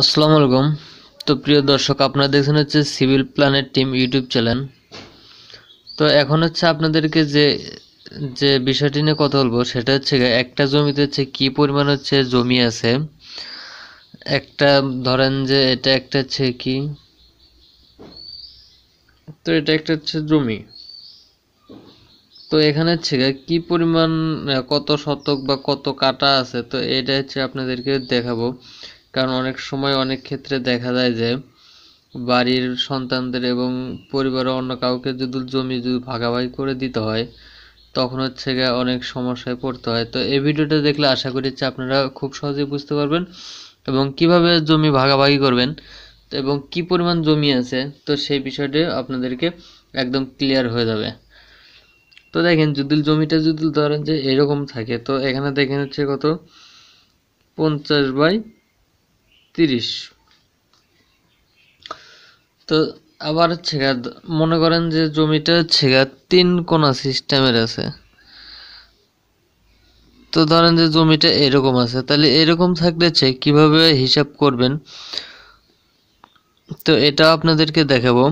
আসসালামু আলাইকুম তো প্রিয় দর্শক আপনারা দেখছেন হচ্ছে civil planet team YouTube channel তো এখন হচ্ছে আপনাদেরকে যে যে বিষয়টি নিয়ে কথা বলবো সেটা হচ্ছে একটা জমিতে হচ্ছে কি পরিমাণ হচ্ছে জমি আছে একটা ধরেন যে এটা একটা হচ্ছে কি তো এটা একটা হচ্ছে জমি তো এখানে হচ্ছে কি পরিমাণ কত শতক বা কত কাটা আছে তো এটা হচ্ছে আপনাদেরকে দেখাবো কারণ অনেক সময় অনেক ক্ষেত্রে দেখা যায় যে বাড়ির সন্তানদের এবং পরিবারের অন্য কাউকে যদি জমি যদি ভাগাভাগি করে দিতে হয় তখন হচ্ছে গিয়ে অনেক সমস্যায় পড়তে হয় তো এই ভিডিওটা দেখলে আশা করি যে আপনারা খুব সহজেই বুঝতে পারবেন এবং কিভাবে জমি ভাগাভাগি করবেন এবং কি পরিমাণ জমি আছে তো সেই বিষয়টি আপনাদেরকে একদম ক্লিয়ার হয়ে যাবে তো দেখেন যদি জমিটা যদি ধরেন যে এরকম থাকে তো এখানে দেখেন হচ্ছে কত পঞ্চাশ বাই তিরিশ তো আবার হচ্ছে মনে করেন যে জমিটা হচ্ছে তিন কোনা সিস্টেমের আছে তো ধরেন যে জমিটা এরকম আছে তাহলে এরকম থাকলে হচ্ছে কীভাবে হিসাব করবেন তো এটা আপনাদেরকে দেখাবো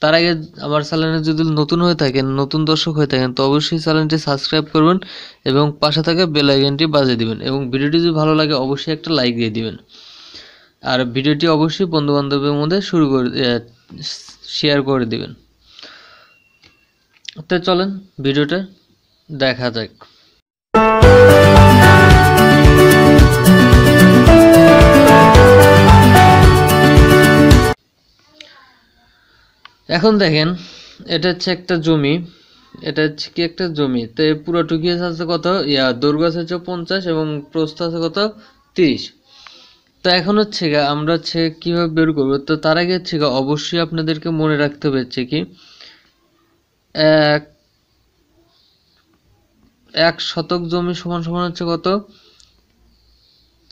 তার আগে আমার চ্যানেলে যদি নতুন হয়ে থাকেন নতুন দর্শক হয়ে থাকেন তো অবশ্যই চ্যানেলটি সাবস্ক্রাইব করবেন এবং পাশে থাকা বেল আইকনটি বাজিয়ে দিবেন এবং ভিডিওটি যদি ভালো লাগে অবশ্যই একটা লাইক দিয়ে দিবেন আর ভিডিওটি অবশ্যই বন্ধুবান্ধবের মধ্যে শুরু করে শেয়ার করে দিবেন তো চলেন ভিডিওটা দেখা যাক এখন দেখেন এটা হচ্ছে একটা জমি এটা হচ্ছে কি একটা জমি তো পুরো টুকিয়াস আছে কত ইয়া দৈর্ঘ্য আছে পঞ্চাশ এবং প্রস্থ আছে কত তিরিশ তো এখন হচ্ছে গা আমরা হচ্ছে কীভাবে বের করবো তো তার আগে হচ্ছে গা অবশ্যই আপনাদেরকে মনে রাখতে হবে হচ্ছে কি এক এক শতক জমি সমান সমান হচ্ছে কত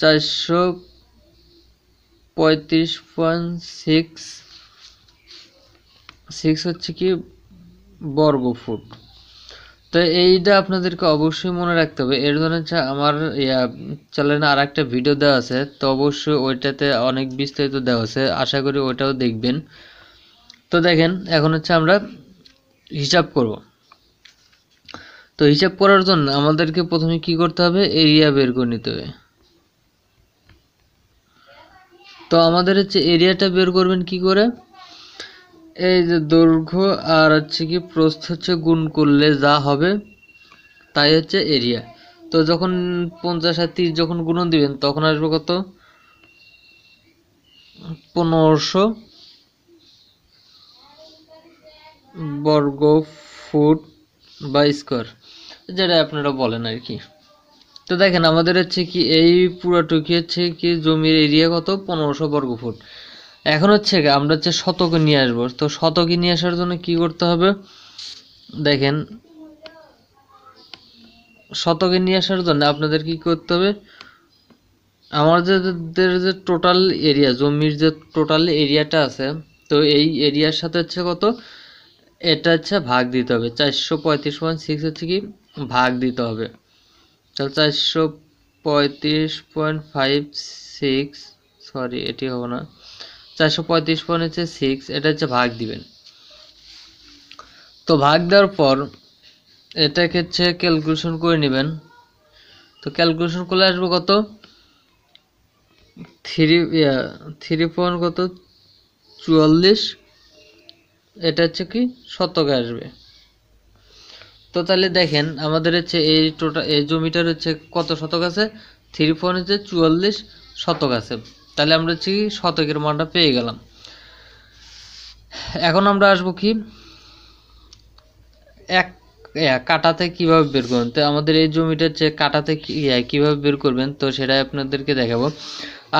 চারশো পঁয়ত্রিশ পয়েন্ট সিক্স সিক্স হচ্ছে কি বর্গ ফুট তো এইটা আপনাদেরকে অবশ্যই মনে রাখতে হবে এর জন্য আমার চ্যানেলে আর একটা ভিডিও দেওয়া আছে তো অবশ্যই ওইটাতে অনেক বিস্তারিত দেওয়া আছে আশা করি ওইটাও দেখবেন তো দেখেন এখন হচ্ছে আমরা হিসাব করব তো হিসাব করার জন্য আমাদেরকে প্রথমে কি করতে হবে এরিয়া বের করে নিতে হবে তো আমাদের হচ্ছে এরিয়াটা বের করবেন কি করে এই যে দৈর্ঘ্য আর হচ্ছে কি প্রস্থ হচ্ছে গুণ করলে যা হবে তাই হচ্ছে এরিয়া তো যখন পঞ্চাশ আর তিরিশ যখন গুণন দিবেন তখন আসবে কত পনেরোশো বর্গ ফুট বা স্কোয়ার যেটা আপনারা বলেন আর কি তো দেখেন আমাদের হচ্ছে কি এই পুরাটুকি হচ্ছে কি জমির এরিয়া কত পনেরোশো বর্গ ফুট এখন হচ্ছে আমরা হচ্ছে শতকে নিয়ে আসবো তো শতকে নিয়ে আসার জন্য কি করতে হবে দেখেন শতকে নিয়ে আসার জন্য আপনাদের কি করতে হবে আমাদের যে টোটাল এরিয়া জমির যে টোটাল এরিয়াটা আছে তো এই এরিয়ার সাথে হচ্ছে কত এটা হচ্ছে ভাগ দিতে হবে চারশো পঁয়ত্রিশ পয়েন্ট সিক্স হচ্ছে কি ভাগ দিতে হবে তাহলে চারশো পঁয়ত্রিশ পয়েন্ট ফাইভ সিক্স সরি এটি হবে না চারশো পঁয়ত্রিশ পর হচ্ছে সিক্স এটা হচ্ছে ভাগ দিবেন তো ভাগ দেওয়ার পর এটাকে হচ্ছে ক্যালকুলেশন করে নেবেন তো ক্যালকুলেশন করলে আসবে কত থ্রি থ্রি পয়েন্ট কত চুয়াল্লিশ এটা হচ্ছে কি শতকে আসবে তো তাহলে দেখেন আমাদের হচ্ছে এই টোটাল এই জমিটার হচ্ছে কত শতক আছে থ্রি পয়েন্ট হচ্ছে চুয়াল্লিশ শতক আছে তাহলে আমরা হচ্ছে শতকের মানটা পেয়ে গেলাম এখন আমরা আসবো কি এক কাটাতে কিভাবে বের করবেন তো আমাদের এই জমিটা হচ্ছে কাটাতে কিভাবে বের করবেন তো সেটাই আপনাদেরকে দেখাবো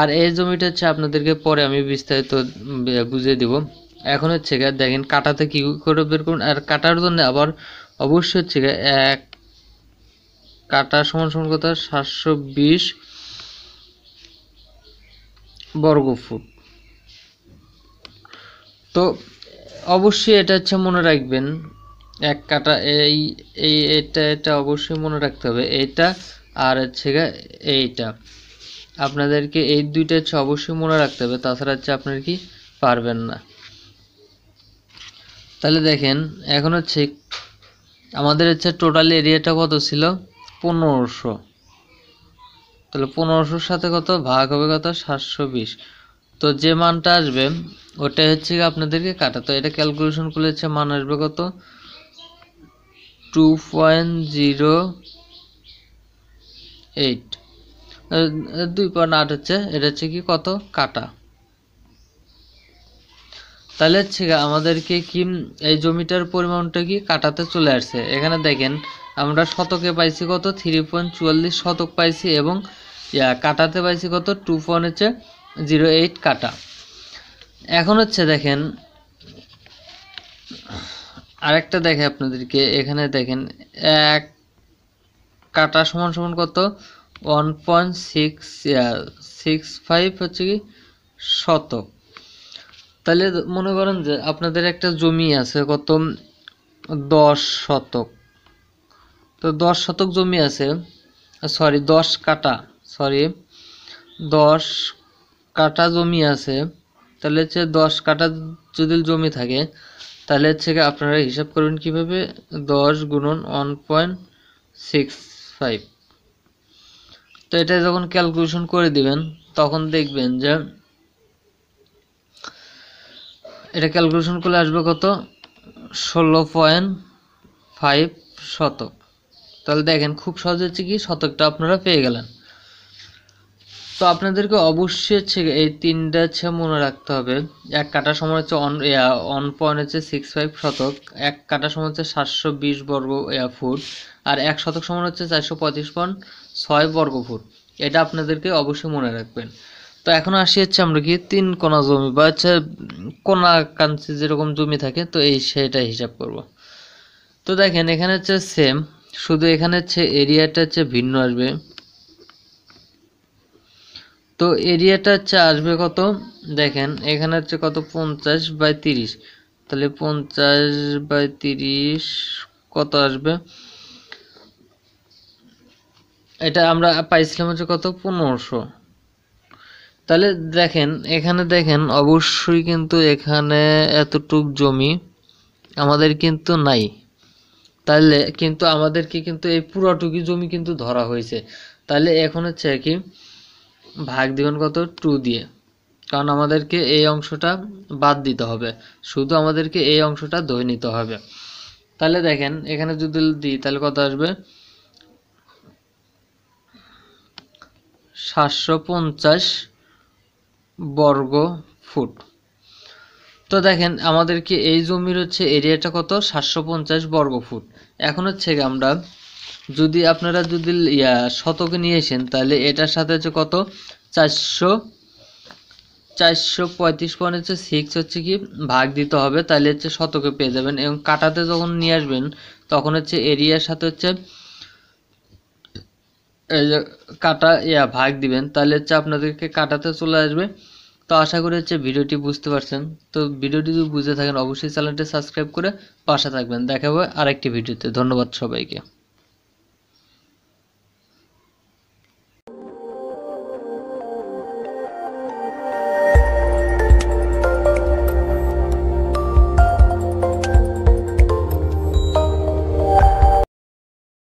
আর এই জমিটা হচ্ছে আপনাদেরকে পরে আমি বিস্তারিত বুঝিয়ে দেব এখন হচ্ছে দেখেন কাটাতে কি করে বের করুন আর কাটার জন্য আবার অবশ্যই হচ্ছে এক কাটা সমান সমান কথা সাতশো বিশ বর্গফুট তো অবশ্যই এটা হচ্ছে মনে রাখবেন এক কাটা এই এই এটা এটা অবশ্যই মনে রাখতে হবে এটা আর হচ্ছে এইটা আপনাদেরকে এই দুইটা হচ্ছে অবশ্যই মনে রাখতে হবে তাছাড়া হচ্ছে আপনার কি পারবেন না তাহলে দেখেন এখন হচ্ছে আমাদের হচ্ছে টোটাল এরিয়াটা কত ছিল পনেরোশো তাহলে পনেরোশোর সাথে কত ভাগ হবে কত সাতশো বিশ তো যে মানটা আসবে ওটাই হচ্ছে আপনাদেরকে কাটা তো এটা ক্যালকুলেশন করলে হচ্ছে মান আসবে কত টু পয়েন্ট জিরো এইট দুই পয়েন্ট আট হচ্ছে এটা হচ্ছে কি কত কাটা তাহলে হচ্ছে আমাদেরকে কি এই জমিটার পরিমাণটা কি কাটাতে চলে আসছে এখানে দেখেন আমরা শতকে পাইছি কত থ্রি পয়েন্ট চুয়াল্লিশ শতক পাইছি এবং কাটাতে পাইছি কত টু ফোন হচ্ছে জিরো এইট কাটা এখন হচ্ছে দেখেন আরেকটা দেখে আপনাদেরকে এখানে দেখেন এক কাটা সমান সমান কত one point six six five হচ্ছে কি শতক তাহলে মনে করেন যে আপনাদের একটা জমি আছে কত দশ শতক তো দশ শতক জমি আছে সরি দশ কাটা সরি দশ কাটা জমি আছে তাহলে হচ্ছে দশ কাটা যদি জমি থাকে তাহলে হচ্ছে আপনারা হিসাব করবেন কিভাবে দশ গুণন ওয়ান পয়েন্ট সিক্স ফাইভ তো এটা যখন ক্যালকুলেশন করে দিবেন তখন দেখবেন যে এটা ক্যালকুলেশন করলে আসবে কত ষোলো পয়েন্ট ফাইভ শতক তাহলে দেখেন খুব সহজ হচ্ছে কি শতকটা আপনারা পেয়ে গেলেন তো আপনাদেরকে অবশ্যই এই তিনটা হচ্ছে মনে রাখতে হবে এক কাটার সময় হচ্ছে অন অন পয়েন্ট হচ্ছে সিক্স ফাইভ শতক এক কাটা সময় হচ্ছে সাতশো বিশ বর্গ ফুট আর এক শতক সমান হচ্ছে চারশো পঁয়ত্রিশ পয়েন্ট ছয় বর্গ ফুট এটা আপনাদেরকে অবশ্যই মনে রাখবেন তো এখন আসি হচ্ছে আমরা কি তিন কোনা জমি বা হচ্ছে কোনা কাঞ্চি যেরকম জমি থাকে তো এই সেটা হিসাব করব তো দেখেন এখানে হচ্ছে সেম শুধু এখানে হচ্ছে এরিয়াটা হচ্ছে ভিন্ন আসবে তো এরিয়াটা হচ্ছে আসবে কত দেখেন এখানে হচ্ছে কত পঞ্চাশ বাই তিরিশ তাহলে পঞ্চাশ বাই তিরিশ কত আসবে এটা আমরা পাইছিলাম হচ্ছে কত পনেরোশো তাহলে দেখেন এখানে দেখেন অবশ্যই কিন্তু এখানে এতটুক জমি আমাদের কিন্তু নাই তাহলে কিন্তু আমাদেরকে কিন্তু এই পুরাটুকি জমি কিন্তু ধরা হয়েছে তাহলে এখন হচ্ছে কি ভাগ দিবেন কত টু দিয়ে কারণ আমাদেরকে এই অংশটা বাদ দিতে হবে শুধু আমাদেরকে এই অংশটা ধরে নিতে হবে তাহলে দেখেন এখানে যদি দিই তাহলে কত আসবে সাতশো পঞ্চাশ বর্গ ফুট তো দেখেন আমাদেরকে এই জমির হচ্ছে এরিয়াটা কত সাতশো পঞ্চাশ বর্গ ফুট এখন হচ্ছে আমরা যদি আপনারা যদি ইয়া শতকে নিয়ে আসেন তাহলে এটার সাথে হচ্ছে কত চারশো চারশো পঁয়ত্রিশ পয়েন্ট হচ্ছে সিক্স হচ্ছে কি ভাগ দিতে হবে তাহলে হচ্ছে শতকে পেয়ে যাবেন এবং কাটাতে যখন নিয়ে আসবেন তখন হচ্ছে এরিয়ার সাথে হচ্ছে কাটা ইয়া ভাগ দিবেন তাহলে হচ্ছে আপনাদেরকে কাটাতে চলে আসবে তো আশা করি হচ্ছে ভিডিওটি বুঝতে পারছেন তো ভিডিওটি যদি বুঝে থাকেন অবশ্যই চ্যানেলটি সাবস্ক্রাইব করে পাশে থাকবেন দেখা হবে আরেকটি ভিডিওতে ধন্যবাদ সবাইকে